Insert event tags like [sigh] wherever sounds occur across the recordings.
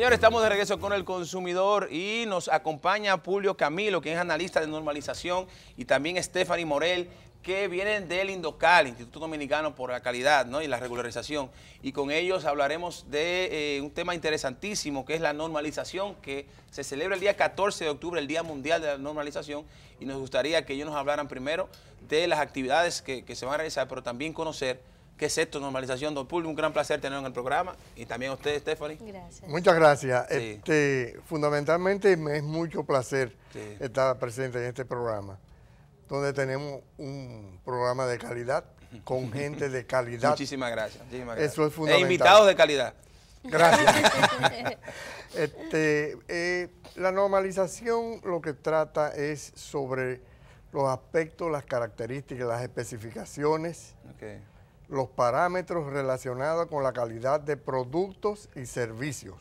Señores, estamos de regreso con el consumidor y nos acompaña Julio Camilo, quien es analista de normalización, y también Stephanie Morel, que vienen del Indocal, Instituto Dominicano por la Calidad ¿no? y la Regularización. Y con ellos hablaremos de eh, un tema interesantísimo, que es la normalización, que se celebra el día 14 de octubre, el Día Mundial de la Normalización, y nos gustaría que ellos nos hablaran primero de las actividades que, que se van a realizar, pero también conocer ¿Qué es esto? Normalización Don Pulvio, Un gran placer tenerlo en el programa y también usted, Stephanie. Gracias. Muchas gracias. Este, fundamentalmente me es mucho placer estar presente en este programa, donde tenemos un programa de calidad con [laughs] gente de calidad. Muchísimas gracias. Eso es fundamental. E invitados de calidad. Gracias. [laughs] Este, eh, la normalización lo que trata es sobre los aspectos, las características, las especificaciones los parámetros relacionados con la calidad de productos y servicios.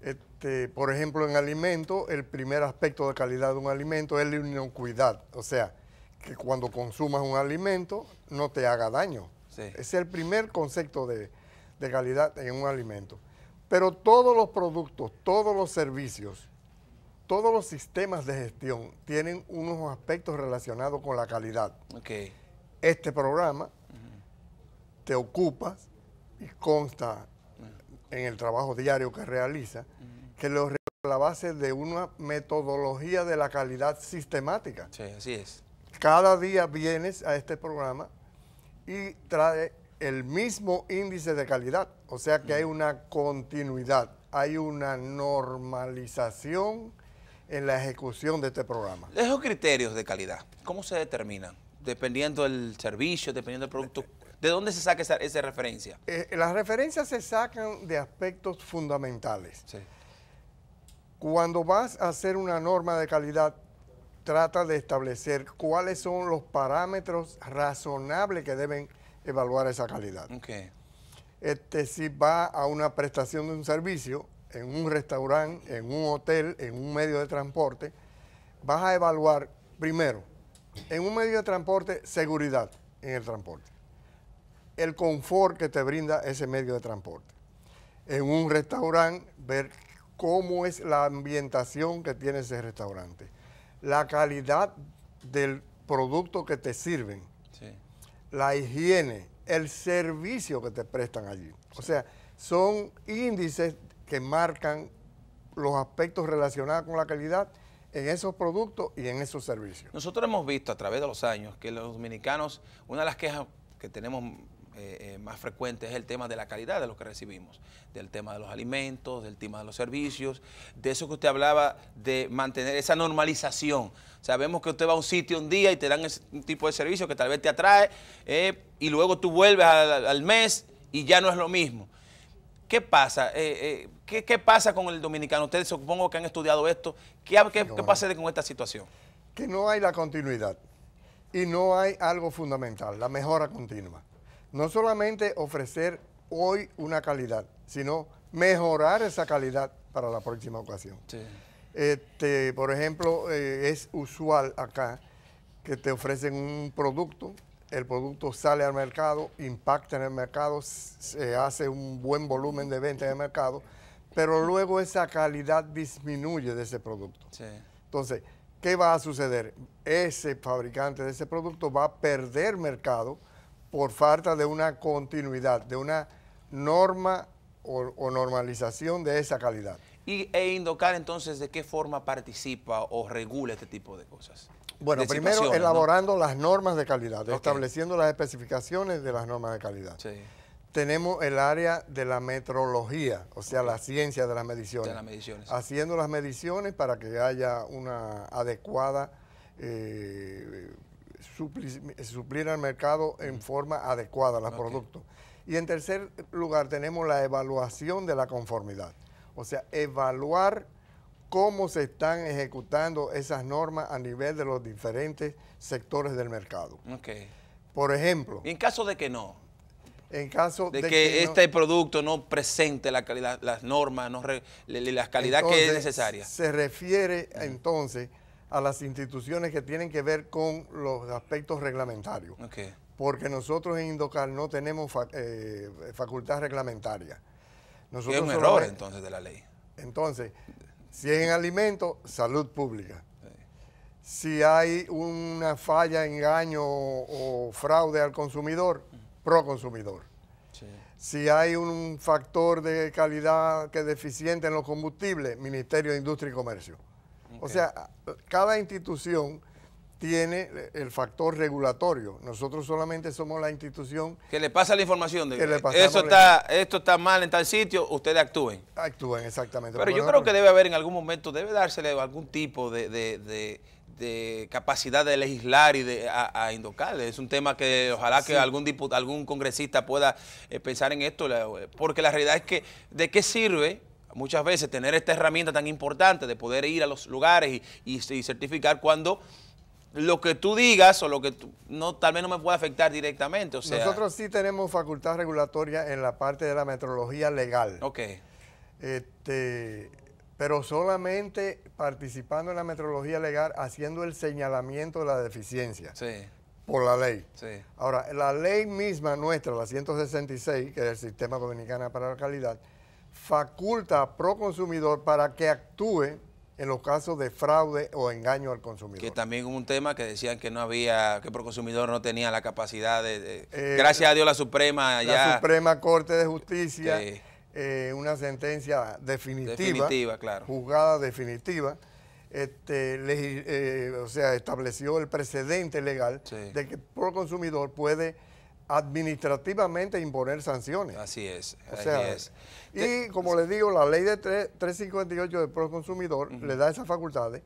Este, por ejemplo, en alimentos, el primer aspecto de calidad de un alimento es la inocuidad, o sea, que cuando consumas un alimento no te haga daño. Sí. Es el primer concepto de, calidad en un alimento. Pero todos los productos, todos los servicios, todos los sistemas de gestión tienen unos aspectos relacionados con la calidad. Okay. Este programa te ocupas y consta en el trabajo diario que realiza, que lo la base de una metodología de la calidad sistemática. Sí, así es. Cada día vienes a este programa y trae el mismo índice de calidad, o sea que hay una continuidad, hay una normalización en la ejecución de este programa. Esos criterios de calidad, ¿cómo se determinan? dependiendo del servicio, dependiendo del producto. ¿De dónde se saca esa, referencia? Eh, las referencias se sacan de aspectos fundamentales. Cuando vas a hacer una norma de calidad, trata de establecer cuáles son los parámetros razonables que deben evaluar esa calidad. Okay. Este, si va a una prestación de un servicio, en un restaurante, en un hotel, en un medio de transporte, vas a evaluar primero en un medio de transporte, seguridad en el transporte. El confort que te brinda ese medio de transporte. En un restaurante, ver cómo es la ambientación que tiene ese restaurante. La calidad del producto que te sirven. La higiene, el servicio que te prestan allí. O sea, son índices que marcan los aspectos relacionados con la calidad en esos productos y en esos servicios. Nosotros hemos visto a través de los años que los dominicanos, una de las quejas que tenemos eh, eh, más frecuentes es el tema de la calidad de lo que recibimos, del tema de los alimentos, del tema de los servicios, de eso que usted hablaba de mantener esa normalización. Sabemos que usted va a un sitio un día y te dan ese, un tipo de servicio que tal vez te atrae eh, y luego tú vuelves al, mes y ya no es lo mismo. ¿Qué pasa? Eh, ¿Qué, pasa con el dominicano? Ustedes supongo que han estudiado esto. ¿Qué, pasa con esta situación? Que no hay la continuidad y no hay algo fundamental, la mejora continua. No solamente ofrecer hoy una calidad, sino mejorar esa calidad para la próxima ocasión. Este, por ejemplo, eh, es usual acá que te ofrecen un producto, el producto sale al mercado, impacta en el mercado, se hace un buen volumen de venta en el mercado pero luego esa calidad disminuye de ese producto. Entonces, ¿qué va a suceder? Ese fabricante de ese producto va a perder mercado por falta de una continuidad, de una norma o, normalización de esa calidad. Y, e Indocar entonces de qué forma participa o regula este tipo de cosas. Bueno, primero elaborando las normas de calidad, estableciendo las especificaciones de las normas de calidad. Sí tenemos el área de la metrología, o sea, la ciencia de las mediciones. De las mediciones. Haciendo las mediciones para que haya una adecuada, eh, suplir, al mercado en forma adecuada los productos. Y en tercer lugar tenemos la evaluación de la conformidad, o sea, evaluar cómo se están ejecutando esas normas a nivel de los diferentes sectores del mercado. Okay. Por ejemplo. ¿Y en caso de que no? en caso de, que, este producto no presente la calidad, las normas, las calidades calidad que es necesaria. Se refiere entonces a las instituciones que tienen que ver con los aspectos reglamentarios. Porque nosotros en Indocal no tenemos eh, facultad reglamentaria. es un error entonces de la ley. Entonces, si es en alimentos, salud pública. Si hay una falla, engaño o fraude al consumidor, pro consumidor. Si hay un factor de calidad que es deficiente en los combustibles, Ministerio de Industria y Comercio. O sea, cada institución tiene el factor regulatorio. Nosotros solamente somos la institución... Que le pasa la información. De, que eso está, esto está mal en tal sitio, ustedes actúen. Actúen, exactamente. Pero yo creo que debe haber en algún momento, debe dársele algún tipo de de capacidad de legislar y de a, Es un tema que ojalá que algún algún congresista pueda eh, pensar en esto, porque la realidad es que de qué sirve muchas veces tener esta herramienta tan importante de poder ir a los lugares y, certificar cuando lo que tú digas o lo que no, tal vez no me pueda afectar directamente. Nosotros sí tenemos facultad regulatoria en la parte de la metrología legal. Ok. Este, pero solamente participando en la metrología legal, haciendo el señalamiento de la deficiencia. Por la ley. Ahora, la ley misma nuestra, la 166, que es el Sistema Dominicano para la Calidad, faculta a Proconsumidor para que actúe en los casos de fraude o engaño al consumidor. Que también hubo un tema que decían que no había, que Proconsumidor no tenía la capacidad de... Eh, gracias a Dios la Suprema ya... La Suprema Corte de Justicia... Eh, una sentencia definitiva, juzgada definitiva, este, eh, o sea, estableció el precedente legal de que el consumidor puede administrativamente imponer sanciones. Así es, Y como les digo, la ley de 358 del Proconsumidor le da esas facultades,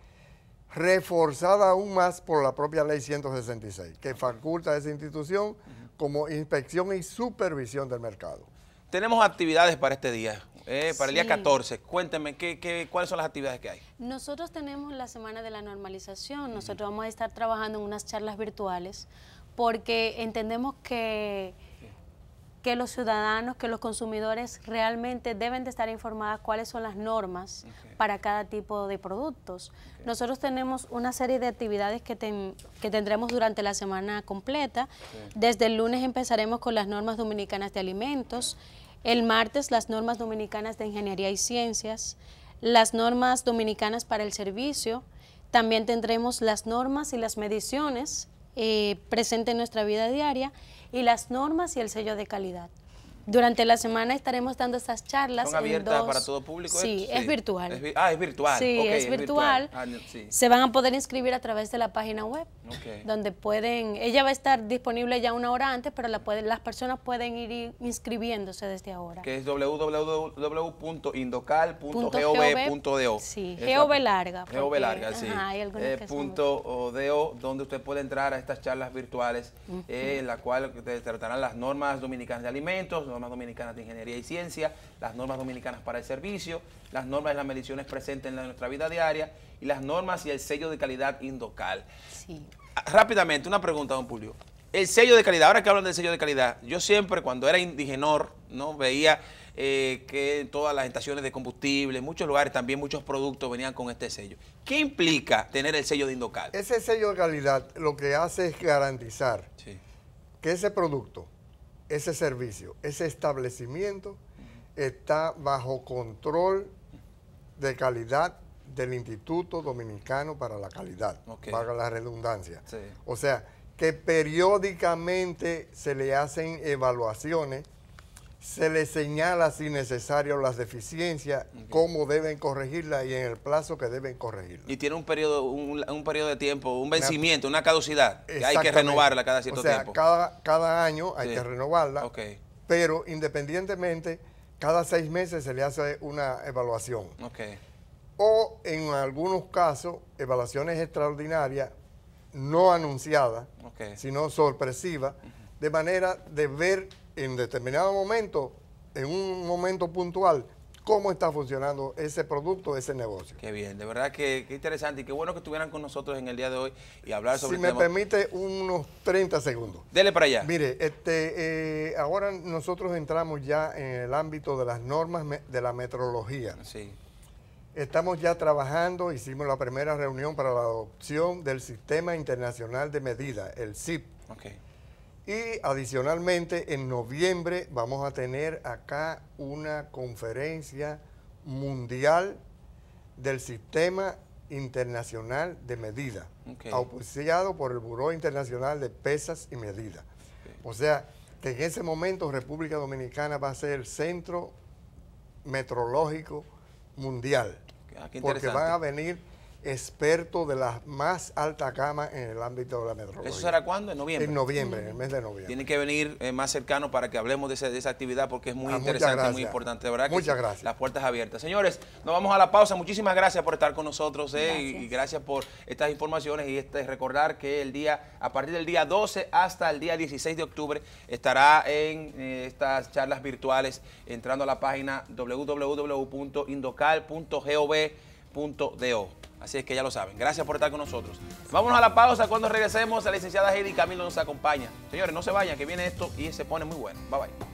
reforzada aún más por la propia ley 166, que faculta a esa institución como inspección y supervisión del mercado. Tenemos actividades para este día, eh, para el día 14. Cuénteme ¿qué, ¿qué, cuáles son las actividades que hay? Nosotros tenemos la Semana de la Normalización. Nosotros vamos a estar trabajando en unas charlas virtuales porque entendemos que que los ciudadanos, que los consumidores realmente deben de estar informados cuáles son las normas para cada tipo de productos. Nosotros tenemos una serie de actividades que, tendremos durante la semana completa. Desde el lunes empezaremos con las normas dominicanas de alimentos, el martes las normas dominicanas de ingeniería y ciencias, las normas dominicanas para el servicio, también tendremos las normas y las mediciones eh, presentes en nuestra vida diaria y las normas y el sello de calidad. Durante la semana estaremos dando esas charlas. ¿Son abiertas para todo público? Sí, es virtual. ah, es virtual. Sí, es, virtual. Ah, se van a poder inscribir a través de la página web, okay. donde pueden... Ella va a estar disponible ya una hora antes, pero la las personas pueden ir inscribiéndose desde ahora. Que es www.indocal.gov.do. Sí, gov larga. Gov larga, sí. Eh, punto donde usted puede entrar a estas charlas virtuales, eh, en la cual te tratarán las normas dominicanas de alimentos, normas dominicanas de ingeniería y ciencia, las normas dominicanas para el servicio, las normas de las mediciones presentes en nuestra vida diaria y las normas y el sello de calidad indocal. Sí. Ah, rápidamente, una pregunta, don Pulio. El sello de calidad, ahora que hablan del sello de calidad, yo siempre cuando era indigenor, ¿no? Veía eh, que todas las estaciones de combustible, muchos lugares también, muchos productos venían con este sello. ¿Qué implica tener el sello de Indocal? Ese sello de calidad lo que hace es garantizar que ese producto ese servicio, ese establecimiento está bajo control de calidad del Instituto Dominicano para la Calidad, para la redundancia. O sea, que periódicamente se le hacen evaluaciones se le señala si necesario las deficiencias, cómo deben corregirlas y en el plazo que deben corregirlas. Y tiene un periodo, un, periodo de tiempo, un vencimiento, una, caducidad, que hay que renovarla cada cierto o sea, Cada, cada año hay que renovarla, pero independientemente, cada seis meses se le hace una evaluación. O en algunos casos, evaluaciones extraordinarias, no anunciadas, sino sorpresivas, de manera de ver en determinado momento, en un momento puntual, cómo está funcionando ese producto, ese negocio. Qué bien, de verdad que, interesante y qué bueno que estuvieran con nosotros en el día de hoy y hablar sobre... Si me permite unos 30 segundos. Dele para allá. Mire, este, eh, ahora nosotros entramos ya en el ámbito de las normas de la metrología. Sí. Estamos ya trabajando, hicimos la primera reunión para la adopción del Sistema Internacional de Medidas, el SIP Okay. Y adicionalmente, en noviembre vamos a tener acá una conferencia mundial del sistema internacional de medida, auspiciado por el Buró Internacional de Pesas y Medidas. O sea, que en ese momento República Dominicana va a ser el centro metrológico mundial, ah, porque van a venir experto de la más alta cama en el ámbito de la metropolitana. ¿Eso será cuándo? ¿En noviembre? En noviembre, en el mes de noviembre. Tiene que venir eh, más cercano para que hablemos de, esa actividad porque es muy ah, interesante, interesante, muy importante, ¿verdad? Muchas gracias. Las puertas abiertas. Señores, nos vamos a la pausa. Muchísimas gracias por estar con nosotros eh, Y, gracias por estas informaciones y este, recordar que el día, a partir del día 12 hasta el día 16 de octubre estará en eh, estas charlas virtuales entrando a la página www.indocal.gov.do. Así es que ya lo saben. Gracias por estar con nosotros. Vámonos a la pausa. Cuando regresemos, la licenciada Heidi Camilo nos acompaña. Señores, no se vayan, que viene esto y se pone muy bueno. Bye bye.